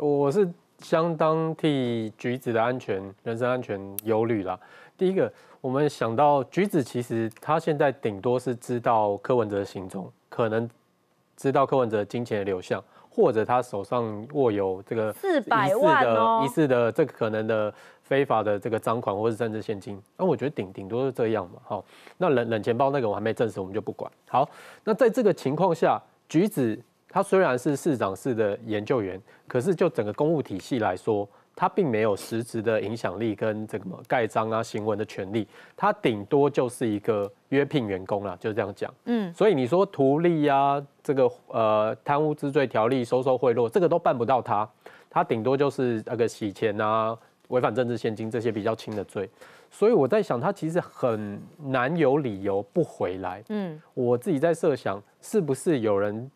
我是相当替橘子的安全、人身安全忧虑啦。第一个，我们想到橘子，其实他现在顶多是知道柯文哲的行踪，可能知道柯文哲金钱的流向，或者他手上握有这个四百万的疑似的这可能的非法的这个赃款，或者是甚至现金。那我觉得顶顶多是这样嘛。好，那冷冷钱包那个我还没证实，我们就不管。好，那在这个情况下，橘子。他虽然是市长室的研究员，可是就整个公务体系来说，他并没有实质的影响力跟这个盖章啊、行文的权利。他顶多就是一个约聘员工啦，就这样讲。嗯，所以你说图利啊，这个呃贪污之罪条例收受贿赂，这个都办不到他。他顶多就是那个洗钱啊、违反政治现金这些比较轻的罪。所以我在想，他其实很难有理由不回来。嗯，我自己在设想，是不是有人？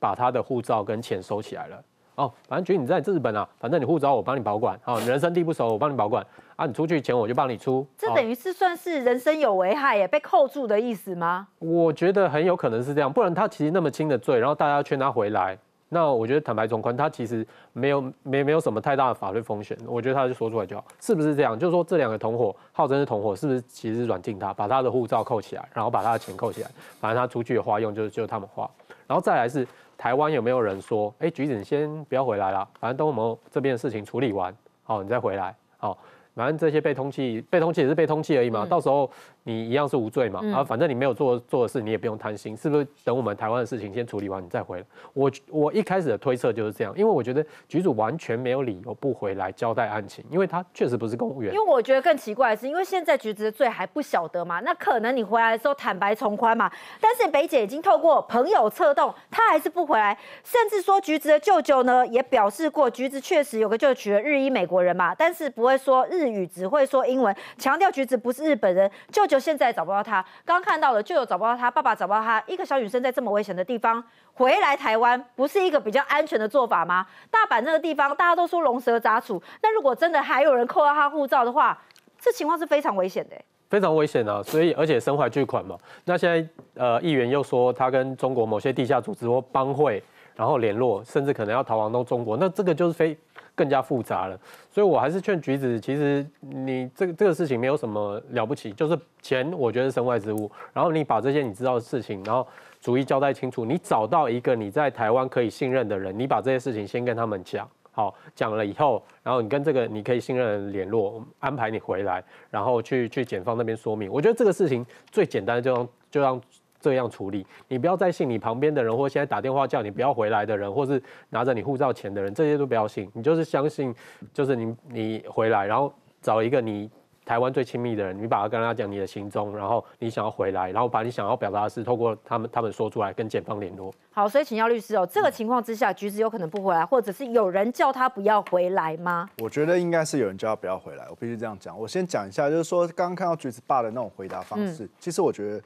把他的护照跟钱收起来了哦，反正觉得你在日本啊，反正你护照我帮你保管，好，你人生地不熟，我帮你保管啊，你出去钱我就帮你出。这等于是算是人生有危害耶，被扣住的意思吗？我觉得很有可能是这样，不然他其实那么轻的罪，然后大家劝他回来，那我觉得坦白从宽，他其实没有没没有什么太大的法律风险，我觉得他就说出来就好，是不是这样？就是说这两个同伙，号称是同伙，是不是其实软禁他，把他的护照扣起来，然后把他的钱扣起来，反正他出去的花用就是就他们花，然后再来是。台湾有没有人说，哎，橘子，你先不要回来了，反正等我们这边的事情处理完，好，你再回来，好。反正这些被通缉，被通缉也是被通缉而已嘛，到时候你一样是无罪嘛，啊，反正你没有做做的事，你也不用担心，是不是？等我们台湾的事情先处理完，你再回来。我我一开始的推测就是这样，因为我觉得局主完全没有理由不回来交代案情，因为他确实不是公务员。因为我觉得更奇怪的是，因为现在橘子的罪还不晓得嘛，那可能你回来的时候坦白从宽嘛。但是北姐已经透过朋友策动，他还是不回来，甚至说橘子的舅舅呢也表示过，橘子确实有个舅舅娶了日裔美国人嘛，但是不会说日。语只会说英文，强调橘子不是日本人。舅舅现在找不到他，刚看到了舅舅找不到他，爸爸找不到他。一个小女生在这么危险的地方回来台湾，不是一个比较安全的做法吗？大阪那个地方大家都说龙蛇杂处，那如果真的还有人扣到他护照的话，这情况是非常危险的，非常危险啊！所以而且身怀巨款嘛，那现在呃议员又说他跟中国某些地下组织或帮会。然后联络，甚至可能要逃亡到中国，那这个就是非更加复杂了。所以我还是劝橘子，其实你这个这个事情没有什么了不起，就是钱，我觉得身外之物。然后你把这些你知道的事情，然后逐一交代清楚。你找到一个你在台湾可以信任的人，你把这些事情先跟他们讲，好讲了以后，然后你跟这个你可以信任的人联络，安排你回来，然后去去检方那边说明。我觉得这个事情最简单的就让就让。这样处理，你不要再信你旁边的人，或现在打电话叫你不要回来的人，或是拿着你护照钱的人，这些都不要信。你就是相信，就是你你回来，然后找一个你台湾最亲密的人，你把他跟他讲你的行踪，然后你想要回来，然后把你想要表达的事透过他们他们说出来，跟检方联络。好，所以请教律师哦，这个情况之下，橘子有可能不回来，或者是有人叫他不要回来吗？我觉得应该是有人叫他不要回来，我必须这样讲。我先讲一下，就是说刚刚看到橘子爸的那种回答方式，其实我觉得。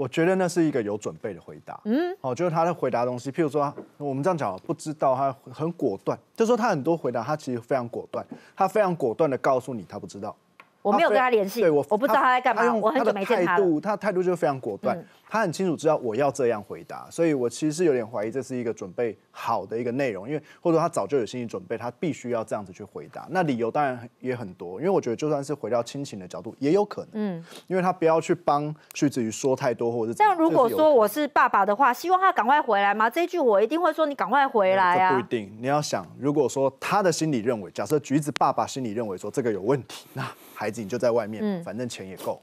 我觉得那是一个有准备的回答。嗯，哦，就是他的回答东西，譬如说，我们这样讲，不知道他很果断，就说他很多回答，他其实非常果断，他非常果断的告诉你，他不知道。我没有跟他联系，对我我不知道他在干嘛，我很久没见他。他的态度，他态度就非常果断，他很清楚知道我要这样回答，所以我其实是有点怀疑这是一个准备好的一个内容，因为或者他早就有心理准备，他必须要这样子去回答。那理由当然也很多，因为我觉得就算是回到亲情的角度，也有可能，嗯，因为他不要去帮徐子瑜说太多，或者。这样。如果说我是爸爸的话，希望他赶快回来吗？这一句我一定会说，你赶快回来啊！不一定，你要想，如果说他的心理认为，假设橘子爸爸心里认为说这个有问题，那。孩子，你就在外面，反正钱也够。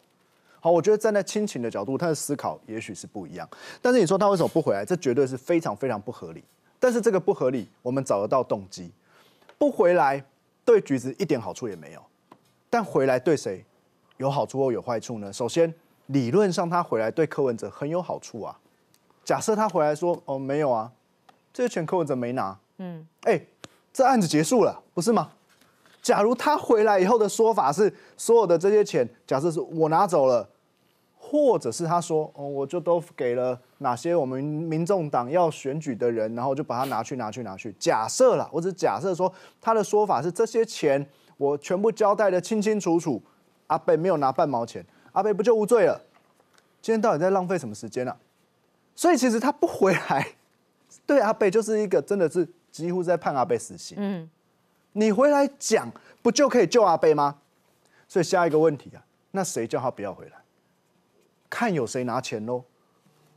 好，我觉得站在亲情的角度，他的思考也许是不一样。但是你说他为什么不回来？这绝对是非常非常不合理。但是这个不合理，我们找得到动机。不回来对橘子一点好处也没有，但回来对谁有好处或有坏处呢？首先，理论上他回来对柯文哲很有好处啊。假设他回来说：“哦，没有啊，这些钱柯文哲没拿。”嗯，哎，这案子结束了，不是吗？假如他回来以后的说法是所有的这些钱，假设是我拿走了，或者是他说哦我就都给了哪些我们民众党要选举的人，然后就把它拿去拿去拿去。假设了，我只假设说他的说法是这些钱我全部交代的清清楚楚，阿贝没有拿半毛钱，阿贝不就无罪了？今天到底在浪费什么时间啊？所以其实他不回来，对阿贝就是一个真的是几乎在判阿贝死刑。嗯。你回来讲不就可以救阿贝吗？所以下一个问题啊，那谁叫他不要回来？看有谁拿钱喽，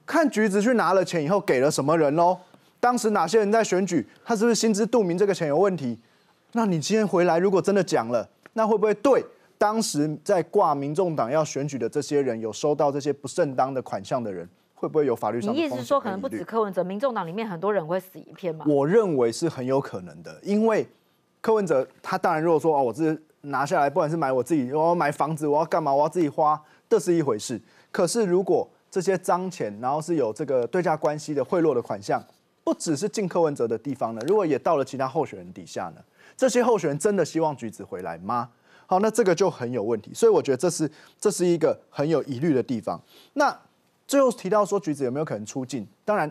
看橘子去拿了钱以后给了什么人喽？当时哪些人在选举？他是不是心知肚明这个钱有问题？那你今天回来如果真的讲了，那会不会对当时在挂民众党要选举的这些人有收到这些不正当的款项的人，会不会有法律上？你意思是说可能不止柯文哲，民众党里面很多人会死一片吗？我认为是很有可能的，因为。柯文哲，他当然如果说哦，我这拿下来，不管是买我自己，我要买房子，我要干嘛，我要自己花，这是一回事。可是如果这些脏钱，然后是有这个对价关系的贿赂的款项，不只是进柯文哲的地方呢，如果也到了其他候选人底下呢，这些候选人真的希望橘子回来吗？好，那这个就很有问题。所以我觉得这是这是一个很有疑虑的地方。那最后提到说橘子有没有可能出境？当然，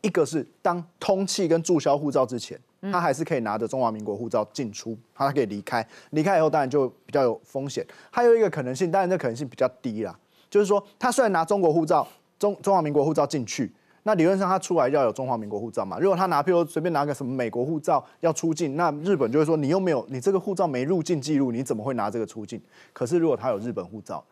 一个是当通气跟注销护照之前。他还是可以拿着中华民国护照进出，他可以离开，离开以后当然就比较有风险。还有一个可能性，当然这可能性比较低啦，就是说他虽然拿中国护照、中中华民国护照进去，那理论上他出来要有中华民国护照嘛。如果他拿，譬如随便拿个什么美国护照要出境，那日本就会说你又没有，你这个护照没入境记录，你怎么会拿这个出境？可是如果他有日本护照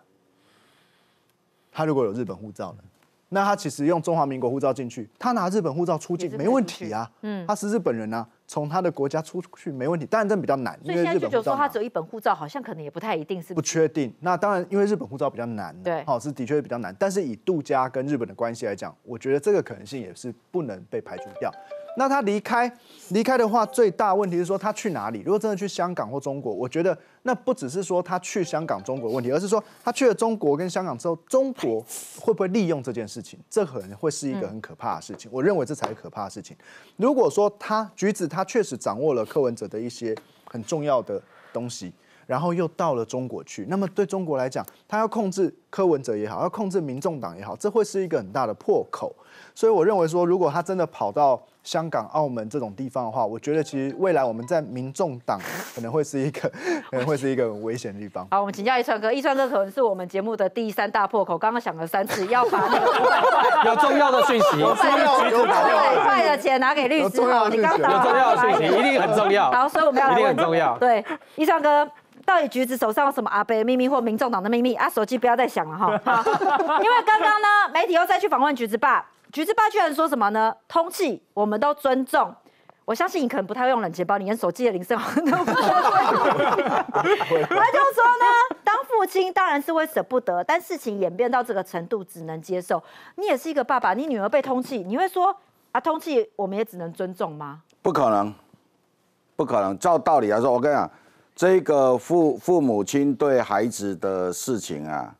他如果有日本护照呢？那他其实用中华民国护照进去，他拿日本护照出境没问题啊。嗯，他是日本人啊，从他的国家出去没问题。当然这比较难，因为日本就时他只有一本护照，好像可能也不太一定是不确定。那当然，因为日本护照比较难，对，好是的确比较难。但是以杜家跟日本的关系来讲，我觉得这个可能性也是不能被排除掉。那他离开离开的话，最大问题是说他去哪里？如果真的去香港或中国，我觉得那不只是说他去香港、中国的问题，而是说他去了中国跟香港之后，中国会不会利用这件事情？这可能会是一个很可怕的事情。我认为这才是可怕的事情。如果说他橘子他确实掌握了柯文哲的一些很重要的东西，然后又到了中国去，那么对中国来讲，他要控制柯文哲也好，要控制民众党也好，这会是一个很大的破口。所以我认为说，如果他真的跑到香港、澳门这种地方的话，我觉得其实未来我们在民众党可能会是一个，能会是一个危险的地方。好，我们请教一川哥，一川哥可能是我们节目的第三大破口。刚刚想了三次，要把那个 有重要的讯息，有重要的钱拿给律师哦。有重要的讯息，一定很重要。好，所以我们要一定很重要。对，一川哥，到底橘子手上有什么阿背秘密或民众党的秘密？啊，手机不要再响了哈。因为刚刚呢，媒体又再去访问橘子爸。橘子爸居然说什么呢？通气，我们都尊重。我相信你可能不太会用冷气包，你连手机的铃声都不会。他 就说呢，当父亲当然是会舍不得，但事情演变到这个程度，只能接受。你也是一个爸爸，你女儿被通气，你会说啊？通气我们也只能尊重吗？不可能，不可能。照道理来说，我跟你讲，这个父父母亲对孩子的事情啊。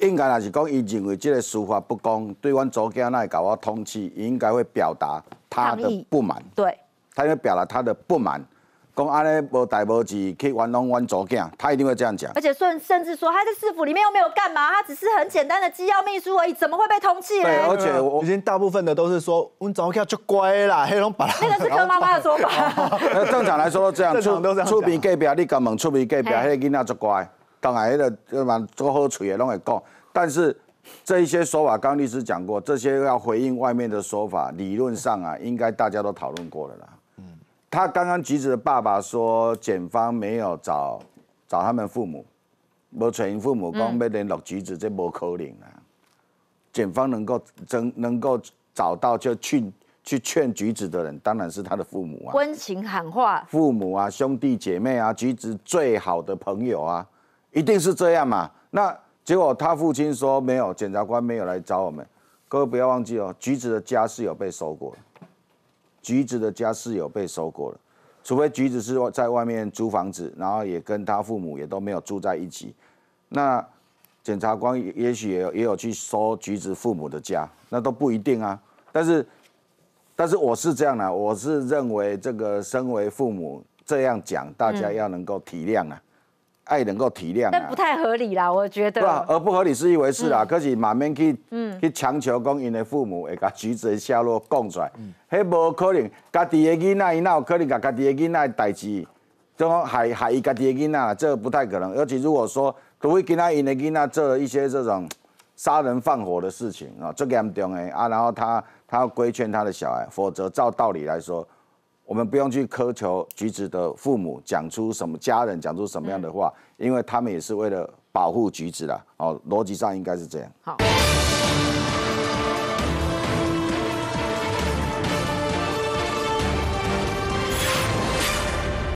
应该也是讲，伊认为这个司法不公，对阮祖囝来搞我通气，应该会表达他的不满。对，他应该表达他的不满，讲安尼无代无指去玩弄阮祖囝，他一定会这样讲。而且甚甚至说，他在市府里面又没有干嘛，他只是很简单的机要秘书而已，怎么会被通气咧？而且我，已经大部分的都是说，阮祖囝就乖啦，黑龙把他那个是柯妈妈的说法。正常来说，这样出出面计表，你敢问出面计表，迄个囡仔就乖。当然了，干嘛做喝水也拢会讲？但是这一些说法，刚律师讲过，这些要回应外面的说法。理论上啊，应该大家都讨论过了啦。嗯，他刚刚橘子的爸爸说，检方没有找找他们父母，我揣父母讲，被联络橘子这波口令啊。检方能够真能够找到就去去劝橘子的人，当然是他的父母啊。温情喊话。父母啊，兄弟姐妹啊，橘子最好的朋友啊。一定是这样嘛？那结果他父亲说没有，检察官没有来找我们。各位不要忘记哦，橘子的家是有被搜过的，橘子的家是有被搜过了。除非橘子是在外面租房子，然后也跟他父母也都没有住在一起。那检察官也许也有也有去搜橘子父母的家，那都不一定啊。但是，但是我是这样的，我是认为这个身为父母这样讲，大家要能够体谅啊。爱能够体谅，但不太合理啦，我觉得。不，而不合理是一回事啦。可是马面去，去强求讲因的父母会把橘子的下落供出来，迄无可能。家己的囡仔伊哪有可能把家己的囡仔代志，种害害伊家己的囡仔，这个不太可能。尤其如果说都会囡他因的囡仔做一些这种杀人放火的事情啊，最严重的啊。然后他他规劝他的小孩，否则照道理来说。我们不用去苛求橘子的父母讲出什么家人讲出什么样的话，因为他们也是为了保护橘子的哦，逻辑上应该是这样。好。